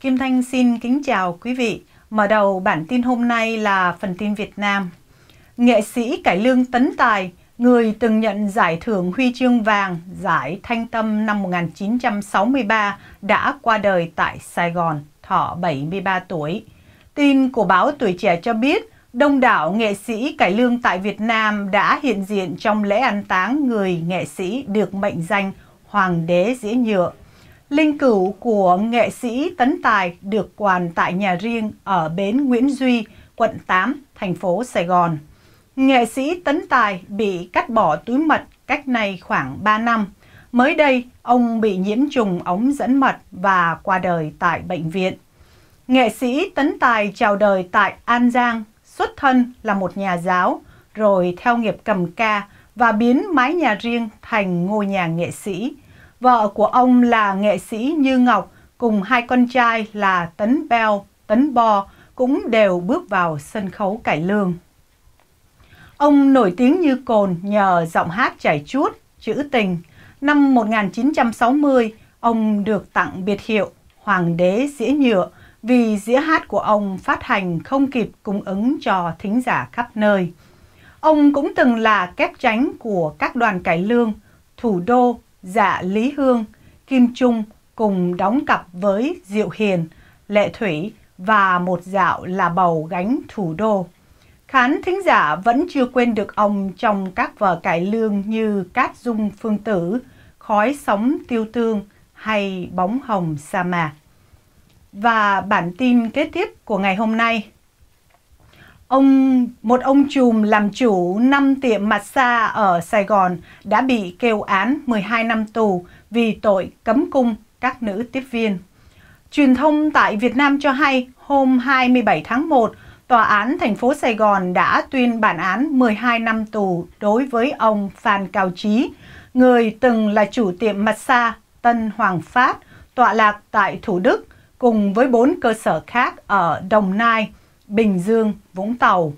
Kim Thanh xin kính chào quý vị. Mở đầu bản tin hôm nay là phần tin Việt Nam. Nghệ sĩ cải lương Tấn Tài, người từng nhận giải thưởng huy chương vàng, giải Thanh Tâm năm 1963 đã qua đời tại Sài Gòn, thọ 73 tuổi. Tin của báo Tuổi Trẻ cho biết, đông đảo nghệ sĩ cải lương tại Việt Nam đã hiện diện trong lễ an táng người nghệ sĩ được mệnh danh Hoàng đế dĩa nhựa Linh cửu của nghệ sĩ Tấn Tài được quàn tại nhà riêng ở bến Nguyễn Duy, quận 8, thành phố Sài Gòn. Nghệ sĩ Tấn Tài bị cắt bỏ túi mật cách này khoảng 3 năm. Mới đây, ông bị nhiễm trùng ống dẫn mật và qua đời tại bệnh viện. Nghệ sĩ Tấn Tài chào đời tại An Giang, xuất thân là một nhà giáo, rồi theo nghiệp cầm ca và biến mái nhà riêng thành ngôi nhà nghệ sĩ Vợ của ông là nghệ sĩ Như Ngọc cùng hai con trai là Tấn Beo, Tấn Bo cũng đều bước vào sân khấu cải lương. Ông nổi tiếng như cồn nhờ giọng hát chảy chuốt, trữ tình. Năm 1960, ông được tặng biệt hiệu Hoàng đế dĩa nhựa vì dĩa hát của ông phát hành không kịp cung ứng cho thính giả khắp nơi. Ông cũng từng là kép tránh của các đoàn cải lương, thủ đô, Dạ Lý Hương, Kim Trung cùng đóng cặp với Diệu Hiền, Lệ Thủy và một dạo là bầu gánh thủ đô. Khán thính giả vẫn chưa quên được ông trong các vở cải lương như Cát Dung Phương Tử, Khói Sóng Tiêu Tương hay Bóng Hồng Sa Mạc. Và bản tin kế tiếp của ngày hôm nay Ông một ông chùm làm chủ 5 tiệm massage ở Sài Gòn đã bị kêu án 12 năm tù vì tội cấm cung các nữ tiếp viên. Truyền thông tại Việt Nam cho hay hôm 27 tháng 1, Tòa án thành phố Sài Gòn đã tuyên bản án 12 năm tù đối với ông Phan Cao Trí, người từng là chủ tiệm massage Tân Hoàng Phát, tọa lạc tại Thủ Đức, cùng với bốn cơ sở khác ở Đồng Nai – Bình Dương, Vũng Tàu.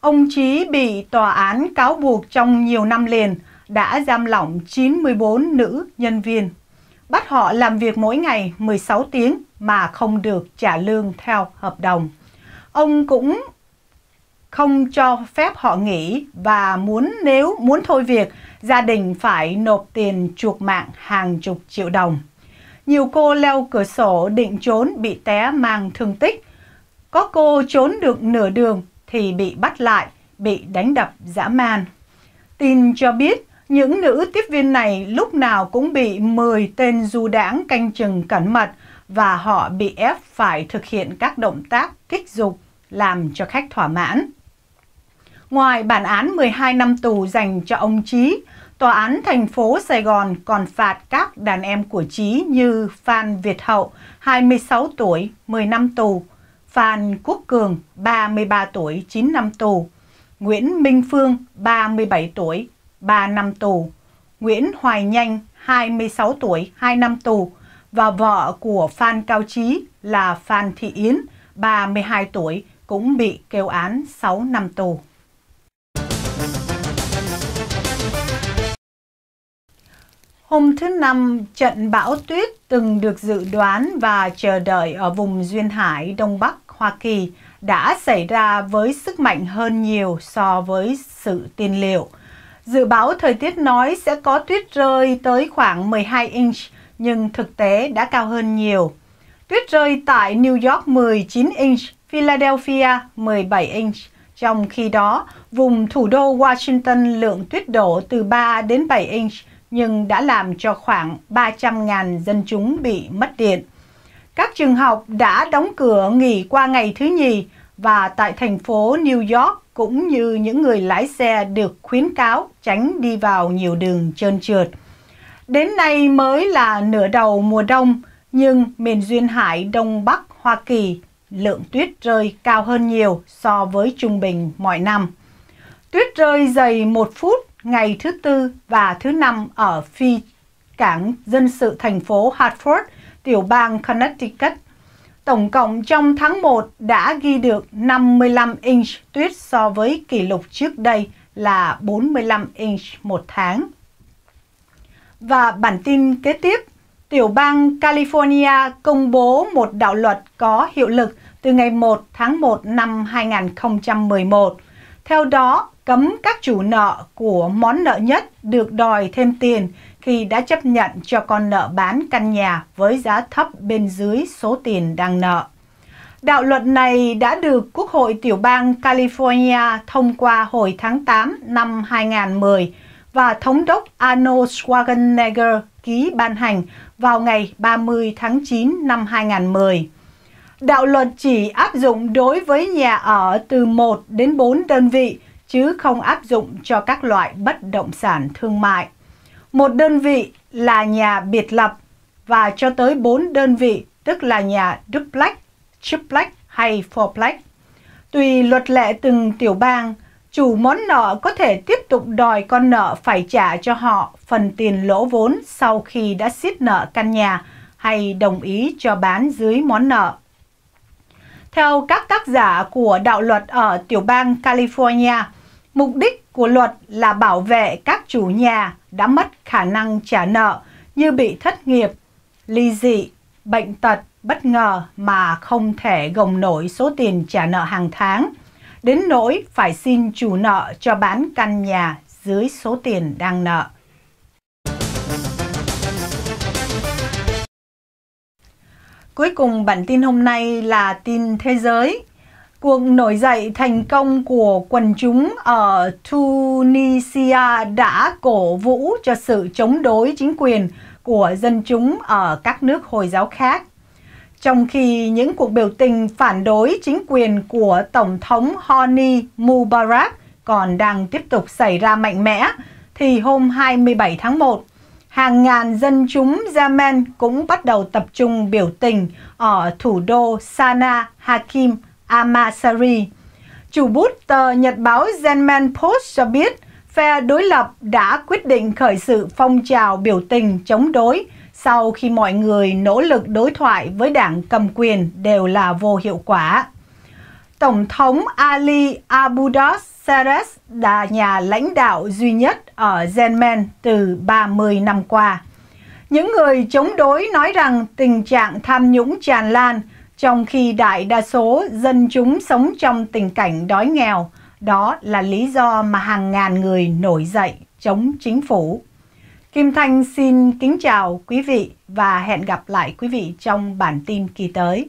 Ông Trí bị tòa án cáo buộc trong nhiều năm liền đã giam lỏng 94 nữ nhân viên, bắt họ làm việc mỗi ngày 16 tiếng mà không được trả lương theo hợp đồng. Ông cũng không cho phép họ nghỉ và muốn nếu muốn thôi việc, gia đình phải nộp tiền chuộc mạng hàng chục triệu đồng. Nhiều cô leo cửa sổ định trốn bị té mang thương tích có cô trốn được nửa đường thì bị bắt lại, bị đánh đập dã man. Tin cho biết những nữ tiếp viên này lúc nào cũng bị 10 tên du đảng canh chừng cẩn mật và họ bị ép phải thực hiện các động tác kích dục làm cho khách thỏa mãn. Ngoài bản án 12 năm tù dành cho ông Chí Tòa án thành phố Sài Gòn còn phạt các đàn em của Chí như Phan Việt Hậu, 26 tuổi, 10 năm tù, Phan Quốc Cường 33 tuổi 9 năm tù, Nguyễn Minh Phương 37 tuổi 3 năm tù, Nguyễn Hoài Nhanh 26 tuổi 2 năm tù và vợ của Phan Cao Trí là Phan Thị Yến 32 tuổi cũng bị kêu án 6 năm tù. Hôm thứ Năm, trận bão tuyết từng được dự đoán và chờ đợi ở vùng Duyên Hải Đông Bắc Hoa Kỳ đã xảy ra với sức mạnh hơn nhiều so với sự tiên liệu. Dự báo thời tiết nói sẽ có tuyết rơi tới khoảng 12 inch, nhưng thực tế đã cao hơn nhiều. Tuyết rơi tại New York 19 inch, Philadelphia 17 inch. Trong khi đó, vùng thủ đô Washington lượng tuyết đổ từ 3 đến 7 inch – nhưng đã làm cho khoảng 300.000 dân chúng bị mất điện. Các trường học đã đóng cửa nghỉ qua ngày thứ nhì và tại thành phố New York cũng như những người lái xe được khuyến cáo tránh đi vào nhiều đường trơn trượt. Đến nay mới là nửa đầu mùa đông, nhưng miền duyên hải Đông Bắc Hoa Kỳ lượng tuyết rơi cao hơn nhiều so với trung bình mọi năm. Tuyết rơi dày một phút ngày thứ tư và thứ năm ở phi cảng dân sự thành phố Hartford, tiểu bang Connecticut. Tổng cộng trong tháng 1 đã ghi được 55 inch tuyết so với kỷ lục trước đây là 45 inch một tháng. Và bản tin kế tiếp, tiểu bang California công bố một đạo luật có hiệu lực từ ngày 1 tháng 1 năm 2011 theo đó, cấm các chủ nợ của món nợ nhất được đòi thêm tiền khi đã chấp nhận cho con nợ bán căn nhà với giá thấp bên dưới số tiền đang nợ. Đạo luật này đã được Quốc hội tiểu bang California thông qua hồi tháng 8 năm 2010 và Thống đốc Arnold Schwarzenegger ký ban hành vào ngày 30 tháng 9 năm 2010 đạo luật chỉ áp dụng đối với nhà ở từ 1 đến 4 đơn vị, chứ không áp dụng cho các loại bất động sản thương mại. Một đơn vị là nhà biệt lập và cho tới 4 đơn vị, tức là nhà duplex, triplex hay fourplex. Tùy luật lệ từng tiểu bang, chủ món nợ có thể tiếp tục đòi con nợ phải trả cho họ phần tiền lỗ vốn sau khi đã xiết nợ căn nhà hay đồng ý cho bán dưới món nợ. Theo các tác giả của đạo luật ở tiểu bang California, mục đích của luật là bảo vệ các chủ nhà đã mất khả năng trả nợ như bị thất nghiệp, ly dị, bệnh tật, bất ngờ mà không thể gồng nổi số tiền trả nợ hàng tháng, đến nỗi phải xin chủ nợ cho bán căn nhà dưới số tiền đang nợ. Cuối cùng bản tin hôm nay là tin thế giới. Cuộc nổi dậy thành công của quần chúng ở Tunisia đã cổ vũ cho sự chống đối chính quyền của dân chúng ở các nước Hồi giáo khác. Trong khi những cuộc biểu tình phản đối chính quyền của Tổng thống Hani Mubarak còn đang tiếp tục xảy ra mạnh mẽ, thì hôm 27 tháng 1, hàng ngàn dân chúng Yemen cũng bắt đầu tập trung biểu tình ở thủ đô Sana Hakim Amasari. Chủ bút tờ Nhật báo Yemen Post cho biết phe đối lập đã quyết định khởi sự phong trào biểu tình chống đối sau khi mọi người nỗ lực đối thoại với đảng cầm quyền đều là vô hiệu quả. Tổng thống Ali Abudas Seres là nhà lãnh đạo duy nhất ở Yemen từ 30 năm qua. Những người chống đối nói rằng tình trạng tham nhũng tràn lan, trong khi đại đa số dân chúng sống trong tình cảnh đói nghèo. Đó là lý do mà hàng ngàn người nổi dậy chống chính phủ. Kim Thanh xin kính chào quý vị và hẹn gặp lại quý vị trong bản tin kỳ tới.